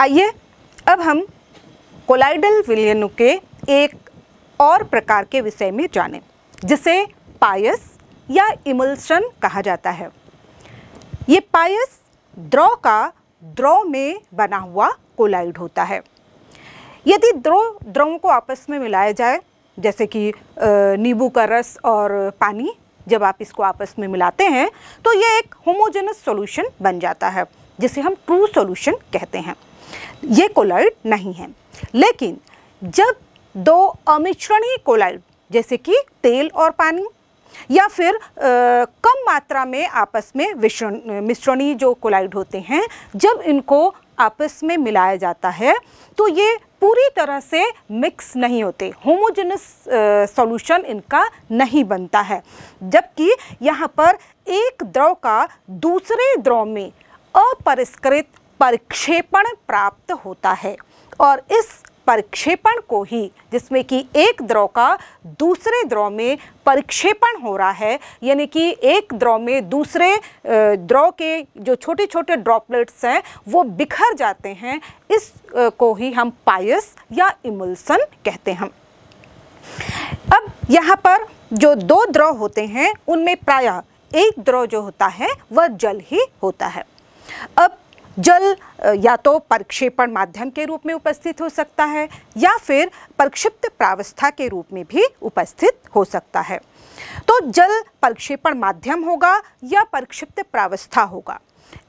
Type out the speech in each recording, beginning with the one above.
आइए अब हम कोलाइडल विलयनों के एक और प्रकार के विषय में जानें जिसे पायस या इमल्सन कहा जाता है ये पायस द्रव का द्रव में बना हुआ कोलाइड होता है यदि द्रव द्रवों को आपस में मिलाया जाए जैसे कि नींबू का रस और पानी जब आप इसको आपस में मिलाते हैं तो ये एक होमोजेनस सॉल्यूशन बन जाता है जिसे हम ट्रू सॉल्यूशन कहते हैं ये कोलाइड नहीं है लेकिन जब दो अमिश्रणीय कोलाइड जैसे कि तेल और पानी या फिर आ, कम मात्रा में आपस में विश्रण मिश्रणी जो कोलाइड होते हैं जब इनको आपस में मिलाया जाता है तो ये पूरी तरह से मिक्स नहीं होते होमोजेनस सॉल्यूशन इनका नहीं बनता है जबकि यहाँ पर एक द्रव का दूसरे द्रव में अपरिष्कृत प्रक्षेपण प्राप्त होता है और इस प्रक्षेपण को ही जिसमें कि एक द्रव का दूसरे द्रव में परिक्षेपण हो रहा है यानी कि एक द्रव में दूसरे द्रव के जो छोटे छोटे ड्रॉपलेट्स हैं वो बिखर जाते हैं इस को ही हम पायस या इमुलसन कहते हैं अब यहाँ पर जो दो द्रव होते हैं उनमें प्रायः एक द्रव जो होता है वह जल ही होता है अब जल या तो प्रक्षेपण माध्यम के रूप में उपस्थित हो सकता है या फिर प्रक्षिप्त प्रावस्था के रूप में भी उपस्थित हो सकता है तो जल प्रक्षेपण माध्यम होगा या प्रक्षिप्त प्रावस्था होगा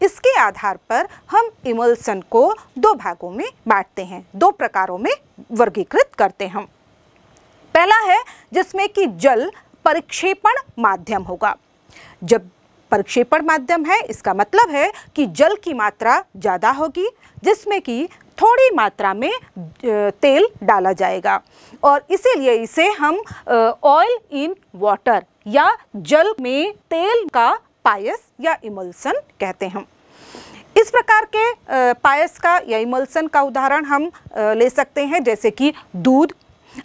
इसके आधार पर हम इमल्सन को दो भागों में बांटते हैं दो प्रकारों में वर्गीकृत करते हैं पहला है जिसमें कि जल परिक्षेपण माध्यम होगा जब प्रक्षेपण माध्यम है इसका मतलब है कि जल की मात्रा ज़्यादा होगी जिसमें कि थोड़ी मात्रा में तेल डाला जाएगा और इसीलिए इसे हम ऑयल इन वाटर या जल में तेल का पायस या इमल्सन कहते हैं इस प्रकार के पायस का या इमल्सन का उदाहरण हम ले सकते हैं जैसे कि दूध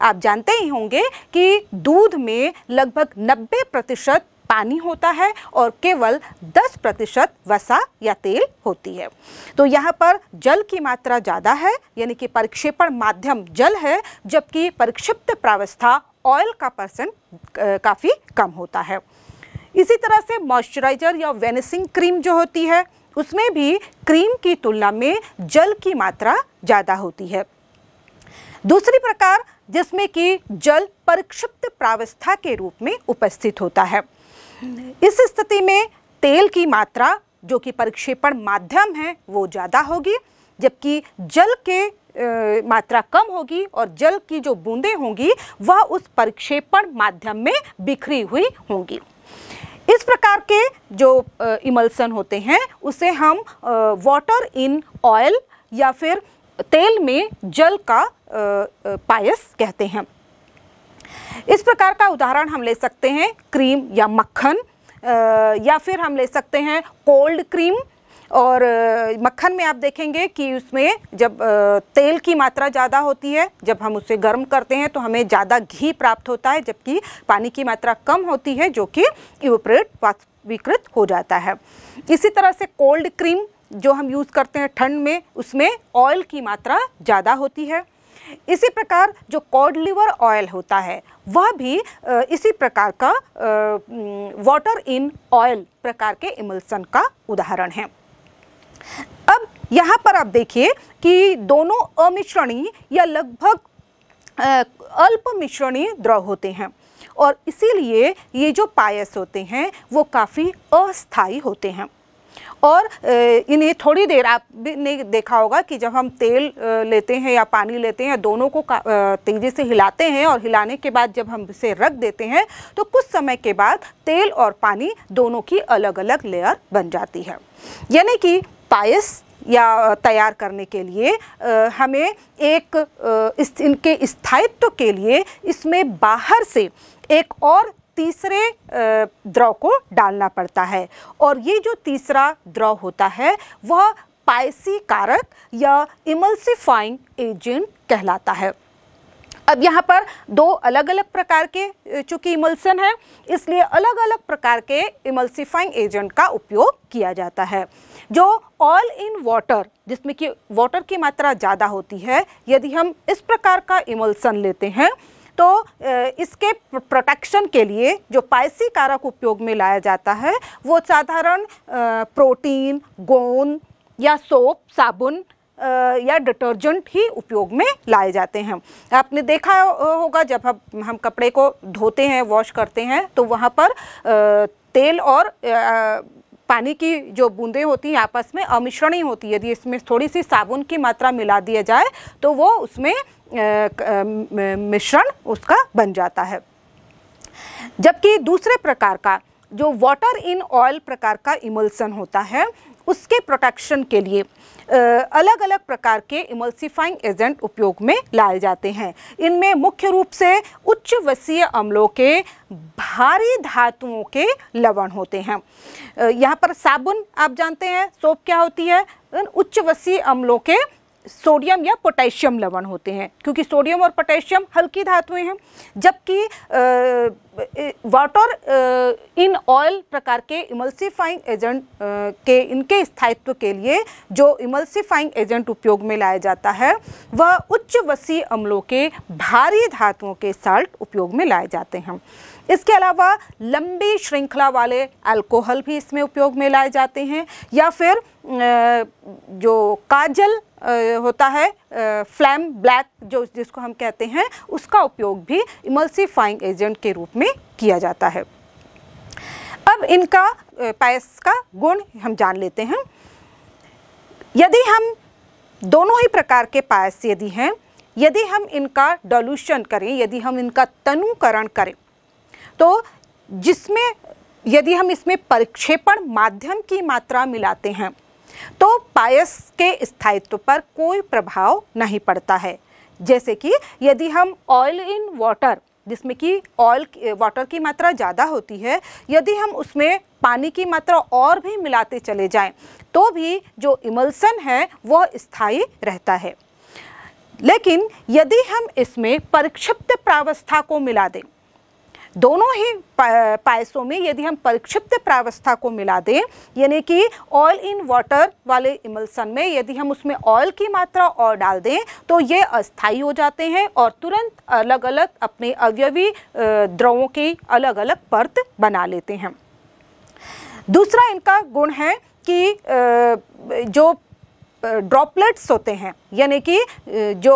आप जानते ही होंगे कि दूध में लगभग 90 प्रतिशत पानी होता है और केवल 10 प्रतिशत वसा या तेल होती है तो यहाँ पर जल की मात्रा ज़्यादा है यानी कि परिक्षेपण माध्यम जल है जबकि परिक्षिप्त प्रावस्था ऑयल का परसेंट काफ़ी कम होता है इसी तरह से मॉइस्चराइजर या वेनिसिंग क्रीम जो होती है उसमें भी क्रीम की तुलना में जल की मात्रा ज़्यादा होती है दूसरी प्रकार जिसमें कि जल परिक्षिप्त प्रावस्था के रूप में उपस्थित होता है इस स्थिति में तेल की मात्रा जो कि परिक्षेपण माध्यम है वो ज़्यादा होगी जबकि जल के आ, मात्रा कम होगी और जल की जो बूंदें होंगी वह उस परिक्षेपण माध्यम में बिखरी हुई होंगी इस प्रकार के जो इमल्सन होते हैं उसे हम वाटर इन ऑयल या फिर तेल में जल का आ, पायस कहते हैं इस प्रकार का उदाहरण हम ले सकते हैं क्रीम या मक्खन या फिर हम ले सकते हैं कोल्ड क्रीम और मक्खन में आप देखेंगे कि उसमें जब तेल की मात्रा ज़्यादा होती है जब हम उसे गर्म करते हैं तो हमें ज़्यादा घी प्राप्त होता है जबकि पानी की मात्रा कम होती है जो कि यूप्रेट वास्वीकृत हो जाता है इसी तरह से कोल्ड क्रीम जो हम यूज़ करते हैं ठंड में उसमें ऑयल की मात्रा ज़्यादा होती है इसी प्रकार जो कॉड लिवर ऑयल होता है वह भी इसी प्रकार का वाटर इन ऑयल प्रकार के इमल्सन का उदाहरण है अब यहाँ पर आप देखिए कि दोनों अमिश्रणीय या लगभग अल्प मिश्रणी द्रव होते हैं और इसीलिए ये जो पायस होते हैं वो काफ़ी अस्थाई होते हैं और इन्हें थोड़ी देर आप भी ने देखा होगा कि जब हम तेल लेते हैं या पानी लेते हैं दोनों को तेज़ी से हिलाते हैं और हिलाने के बाद जब हम इसे रख देते हैं तो कुछ समय के बाद तेल और पानी दोनों की अलग अलग लेयर बन जाती है यानी कि पायस या तैयार करने के लिए आ, हमें एक आ, इस इनके स्थायित्व के लिए इसमें बाहर से एक और तीसरे द्रव को डालना पड़ता है और ये जो तीसरा द्रव होता है वह पाइसी कारक या इमल्सिफाइंग एजेंट कहलाता है अब यहाँ पर दो अलग अलग प्रकार के चूँकि इमल्सन है इसलिए अलग अलग प्रकार के इमल्सिफाइंग एजेंट का उपयोग किया जाता है जो ऑल इन वाटर जिसमें कि वाटर की मात्रा ज़्यादा होती है यदि हम इस प्रकार का इमल्सन लेते हैं तो इसके प्रोटेक्शन के लिए जो पाइसी कारक उपयोग में लाया जाता है वो साधारण प्रोटीन गोंद या सोप साबुन या डिटर्जेंट ही उपयोग में लाए जाते हैं आपने देखा होगा जब हम हम कपड़े को धोते हैं वॉश करते हैं तो वहाँ पर तेल और पानी की जो बूंदें होती हैं आपस में अमिश्रण ही होती है यदि इसमें थोड़ी सी साबुन की मात्रा मिला दिया जाए तो वो उसमें मिश्रण उसका बन जाता है जबकि दूसरे प्रकार का जो वाटर इन ऑयल प्रकार का इमल्सन होता है उसके प्रोटेक्शन के लिए अलग अलग प्रकार के इमल्सिफाइंग एजेंट उपयोग में लाए जाते हैं इनमें मुख्य रूप से उच्च वसीय अम्लों के भारी धातुओं के लवण होते हैं यहाँ पर साबुन आप जानते हैं सोप क्या होती है उच्च वसीय अम्लों के सोडियम या पोटेशियम लवण होते हैं क्योंकि सोडियम और पोटेशियम हल्की धातुएं हैं जबकि वाटर इन ऑयल प्रकार के इमल्सिफाइंग एजेंट के इनके स्थायित्व के लिए जो इमल्सिफाइंग एजेंट उपयोग में लाया जाता है वह उच्च वसी अम्लों के भारी धातुओं के साल्ट उपयोग में लाए जाते हैं इसके अलावा लंबी श्रृंखला वाले अल्कोहल भी इसमें उपयोग में लाए जाते हैं या फिर जो काजल होता है फ्लैम ब्लैक जो जिसको हम कहते हैं उसका उपयोग भी इमल्सीफाइंग एजेंट के रूप में किया जाता है अब इनका पायस का गुण हम जान लेते हैं यदि हम दोनों ही प्रकार के पायस यदि हैं यदि हम इनका डोल्यूशन करें यदि हम इनका तनुकरण करें तो जिसमें यदि हम इसमें परिक्षेपण माध्यम की मात्रा मिलाते हैं तो पायस के स्थायित्व पर कोई प्रभाव नहीं पड़ता है जैसे कि यदि हम ऑयल इन वाटर जिसमें कि ऑयल वाटर की मात्रा ज़्यादा होती है यदि हम उसमें पानी की मात्रा और भी मिलाते चले जाएं तो भी जो इमल्सन है वह स्थायी रहता है लेकिन यदि हम इसमें परिक्षिप्त प्रावस्था को मिला दें दोनों ही पायसों में यदि हम परिक्षिप्त प्रावस्था को मिला दें यानी कि ऑयल इन वाटर वाले इमल्सन में यदि हम उसमें ऑयल की मात्रा और डाल दें तो ये अस्थाई हो जाते हैं और तुरंत अलग अलग अपने अवयवी द्रवों की अलग अलग परत बना लेते हैं दूसरा इनका गुण है कि जो ड्रॉपलेट्स होते हैं यानी कि जो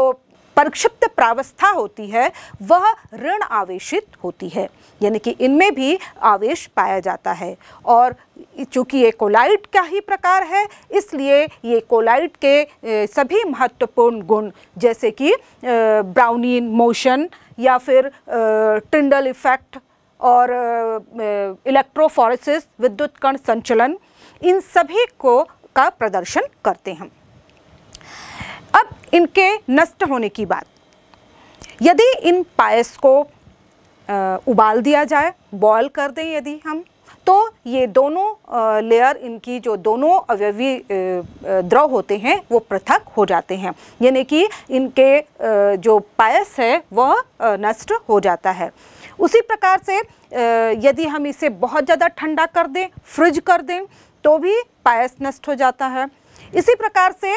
परिक्षिप्त प्रावस्था होती है वह ऋण आवेशित होती है यानी कि इनमें भी आवेश पाया जाता है और चूँकि ये कोलाइट का ही प्रकार है इसलिए ये कोलाइट के सभी महत्वपूर्ण गुण जैसे कि ब्राउनिन मोशन या फिर टिंडल इफ़ेक्ट और इलेक्ट्रोफोरेसिस विद्युत कण संचलन इन सभी को का प्रदर्शन करते हैं अब इनके नष्ट होने की बात यदि इन पायस को आ, उबाल दिया जाए बॉयल कर दें यदि हम तो ये दोनों लेयर इनकी जो दोनों अवयवी द्रव होते हैं वो पृथक हो जाते हैं यानी कि इनके जो पायस है वह नष्ट हो जाता है उसी प्रकार से यदि हम इसे बहुत ज़्यादा ठंडा कर दें फ्रिज कर दें तो भी पायस नष्ट हो जाता है इसी प्रकार से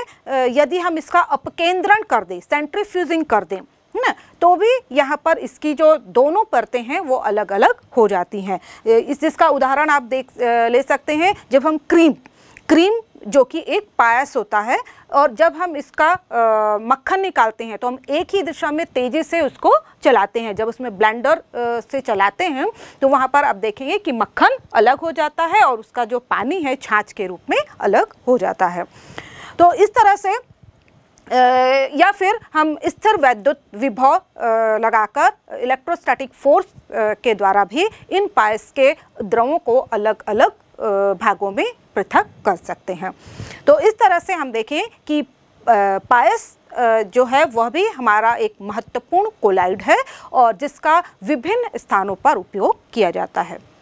यदि हम इसका अपकेंद्रण कर दें सेंट्रीफ्यूजिंग कर दें है ना तो भी यहाँ पर इसकी जो दोनों परतें हैं वो अलग अलग हो जाती हैं इस जिसका उदाहरण आप देख ले सकते हैं जब हम क्रीम क्रीम जो कि एक पायस होता है और जब हम इसका आ, मक्खन निकालते हैं तो हम एक ही दिशा में तेज़ी से उसको चलाते हैं जब उसमें ब्लेंडर से चलाते हैं तो वहाँ पर आप देखेंगे कि मक्खन अलग हो जाता है और उसका जो पानी है छाछ के रूप में अलग हो जाता है तो इस तरह से या फिर हम स्थिर वैद्युत विभव लगाकर इलेक्ट्रोस्टैटिक फोर्स के द्वारा भी इन पायस के द्रवों को अलग अलग भागों में पृथक कर सकते हैं तो इस तरह से हम देखें कि पायस जो है वह भी हमारा एक महत्वपूर्ण कोलाइड है और जिसका विभिन्न स्थानों पर उपयोग किया जाता है